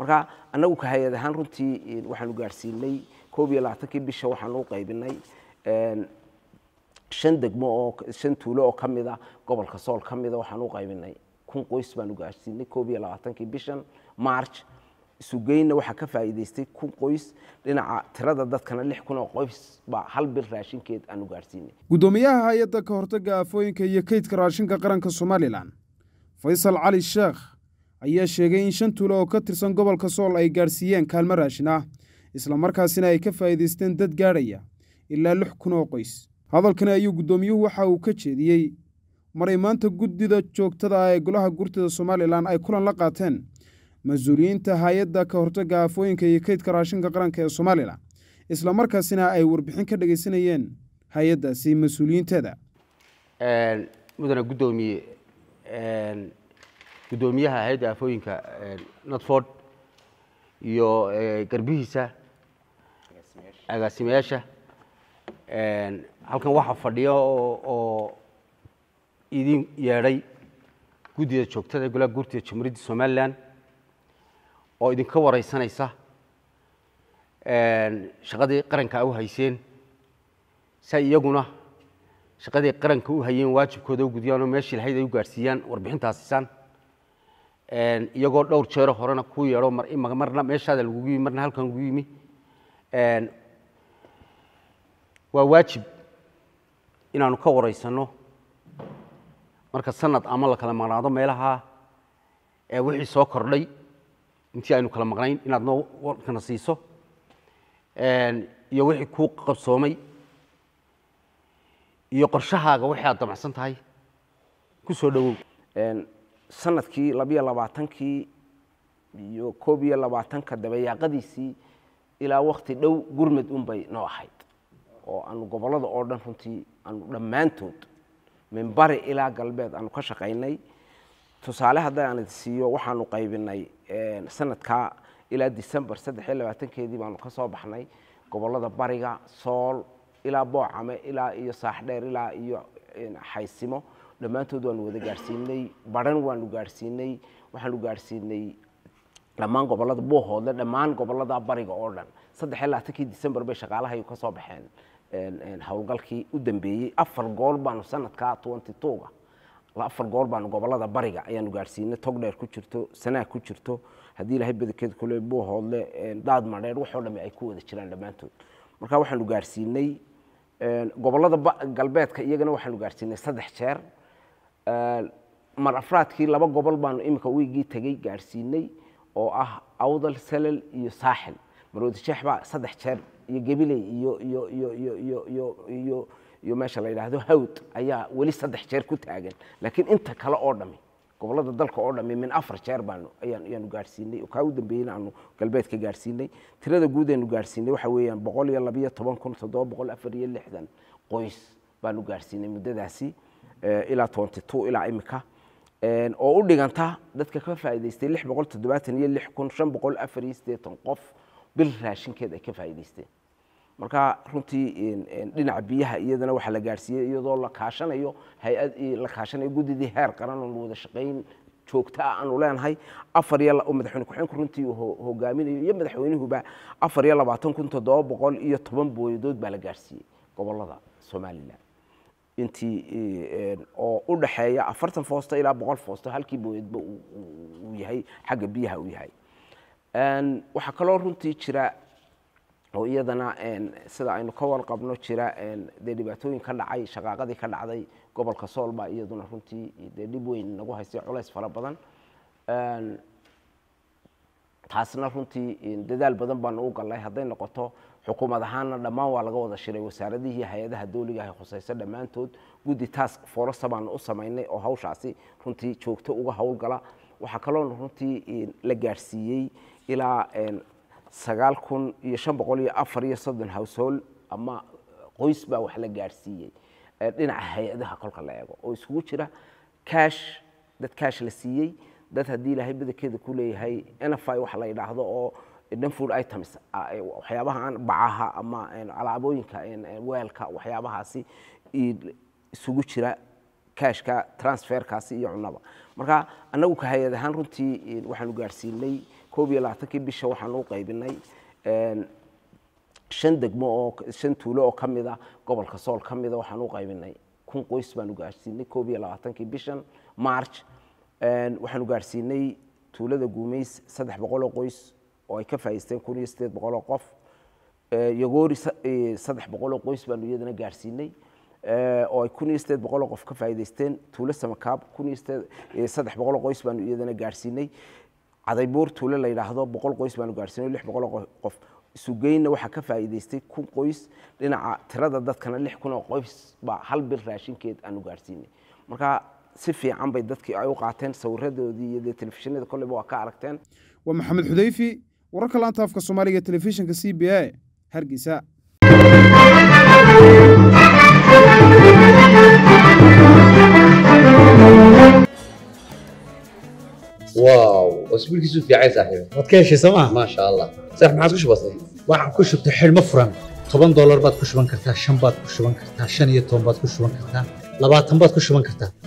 marka anagu ka hay-ad ahaan runtii waxaanu gaadhsiinay koob iyo labaatankii bisha waxaanu qaybinay shan degmo oo shan tuulo oo ka mida ah, gobolka sool ka mida ah waxaanu qaybinay kun qoys baanu gaadhsiinay koob iyo labaatankii bishan march sugeynna waxaa ka faa'iidaystay kun qoys dhinaca tirada dadkana lix kun oo qoys baa hal bil raashinkeed aanu gaadhsiinay guddoomiyaha hay-adda ka hortagga aafooyinka iyo kaydka raashinka qaranka somalilan faysal cali sheekh ayaa sheegay in shan tuulo oo ka tirsan gobolka sool ay gaadhsiiyeen kaalmo raashin ah markaasina ay ka faa'iidaysteen dad gaadhaya ilaa lix kun oo qoys hadalkani ayuu guddoomiyuhu waxa uu ka jeediyey maray maanta guddida joogtada ah ee golaha gurtada somalilan ay kulan la qaateen mas-uuliyiinta hay-adda ka hortaga aafooyinka iyo kaydka raashinka qaranka ee isla markaasina ay warbixin ka dhagaysanayeen hay-addaasi mas-uuliyiinteeda mudana guddoomiye gudoomiyaha hay-adda aafooyinka eh, notford iyo eh, garbihiisa agaasimayaasha eh, halkan waxaa fadhiya oo idin yeedhay guddida joogtada ee golaha guurtida jamhuuriyadda somalilan oo idinka wareysanaysa shaqadii qaranka a u hayseen say iyaguna shaqadii qaranka u hayeen waajibkooda u gudiyaan oo meeshii lahayd ay u gaadhsiiyaan warbixintaasisaan iyagoo dhowr jeero horena kuu yeedho marna meeshaada lagugu yimi marna halkan lagu yimi waa waajib inaanu ka waraysanno marka sanad ama la kala maqnaado meelaha wixii soo kordhay intii aynu kala maqnayn inaad noo warkana siiso iyo wixii kuu qabsoomay iyo qorshahaaga wixi aad damacsan tahay ku soo dhowow sanadkii labiyo labaatankii iyo koob iyo labaatanka dabayaaqadiisii ilaa wakti dhow gurmad unbay noo ahayd oo aanu gobollada oo dhan runtii aanu dhammaantood min bari ilaa galbeed aanu ka shaqaynay tusaale hadda aan siiyo waxaanu qaybinay sanadkaa ilaa disembar saddex iyo labaatankeedii baanu kasoo baxnay gobollada bariga sool ilaa boocame ilaa iyo saaxdheer ilaa iyo xaysimo dhammaantood waanu wada gaadhsiinay baran waanu gaadhsiinay waxaanu gaadhsiinay dhammaan gobolada buuhoodle dhammaan gobolada bariga oo dhan saddex iyo labaatankii decembar bay shaqaalahay ka soo baxeen howlgalkii u dambeeyey afar gool baanu sanadka twenty twoga afar gool baanu gobolada bariga ayaanu gaadhsiinay togdheer ku jirto sanaag ku jirto haddii ilaahay badankeed kule buuhoodle daad madheer waxoo dhami ay ku wada jiraan dhammaantood marka waxaanu gaadhsiinay gobolada galbeedka iyagana waxaanu gaadhsiinay saddex jeer mar afraadkii laba gobol baanu imika wiigii tegey gaadhsiinay oo ah awdal salal iyo saaxil marwadi baa saddex jeer iyo gebiley iyo iyo meesha la yidhaahdo hawd ayaa weli saddex jeer ku taagan laakiin inta kale oo dhami gobolada dalka oo dhami min afar jeer baanu ayaanu gaadhsiinay kaa u dambeeyeyna aanu galbeedka gaadhsiinay tirada guudeenu gaadhsiinay waxa weeyaan boqol iyo labiyo toban kun toddoba boqol afar iyo lixdan qoys baanu gaadhsiinay muddadaasi ilaa twenty two ilaa imika oo u dhiganta dadka ka faa'iidaystay lix boqol toddobaatan iyo lix kun shan boqol afar iyo siddeetan qof bil raashinkeed ay ka faa'iidaysteen marka runtii dhinaca biyaha iyadana waxaa la gaadhsiiyey iyadoo la kaashanayo hay-ad la kaashanayo guddidii heer qaran oon wada shaqayn joogta ah aanu leenahay afar iyo madaxweyne ku-xeenku runtii hogaaminayo iyo madaxweynuhuba afar iyo labaatan kun toddoba boqol iyo toban booyadood baa la gaadhsiiyey gobollada somalilan intii eh, oo u dhaxeeya afartan foosto ilaa boqol foosto halkii booyadba uu yahay xagga biyaha uu yahay waxaa kaloo runtii jira oo iyadana sida aynu ka warqabno jira dee dhibaatooyin ka dhacay shaqaaqadii ka dhacday gobolka soolba iyaduna runtii dee dhib weyn nagu haystay culays fara badan taasna runtii dadaal badan baanu u galnay hadday noqoto xukuumad ahaanna dhammaan waa laga wada shiray wasaaradihii hay-adaha dawligaah khusayso dhammaantood guddi task forasa baana u samaynay oo hawshaasi runtii joogto uga howlgala waxaa kaloona runtii la gaadhsiiyey ilaa sagaal kun iyo shan boqol iyo afar iyo soddon howshol ama qoys baa wax la gaadhsiiyey dhinaca hay-adaha kolka la eego oo isugu jira cash dad cash la siiyey dad haddii ilaahay badankeeda ku leeyahay nfi wax la yidhaahdo oo danfur items ah, waxyaabaha aan bacaha ama alaabooyinka weelka waxyaabahaasi isugu jira kashka transferkaasi iyo cunada marka annagu ka hay-ad ahaan runtii waxaanu gaadhsiinay koob iyo labaatankii bisha waxaanu qaybinay shan degmo oo shan tuulo oo ka mida ah, gobolka sool ka mida ah, waxaanu qaybinay kun qoys baanu gaadhsiinay koob iyo labaatankii bishan march waxaanu gaadhsiinay tuulada guumeys saddex boqoloo qoys oo ay ka faa'iisteen kun iyo sideed boqoloo qof yagoori saddex boqoloo oo qoys baanu iyadana gaadhsiinay oo ay kun iyo sideed boqol qof ka faa'iidaysteen tuulo samakaab kun iyo sideed saddex boqol qoys baanu iyadana gaadhsiinay cadaybuur tuulo la yidhaahdo boqol qoys baanu gaadhsiinay lix boqol qof sugeynna waxaa ka faa'iidaystay kun qoys dhinaca tirada dadkana lix kun oo qoys baa hal bil raashinkeed aanu gaadhsiinay marka si fiican bay dadkii ay u qaateen sawiradoodii iyo dee telefishinada kolleyba waa ka aragteen waa maxamed xudayfi wararka laanta afka soomaaliga telefishinka c b a hargeysa واو اسبوع كيسو في عايز صاحبي ما تكيش سما ما شاء الله صح معك كش بسيط واحد كش بتحل مفرم 10 دولار باد كشبان كرتا 5 باد كشبان كرتا 5 iyo 10 baad ku shuban kartaa 20 baad ku shuban kartaa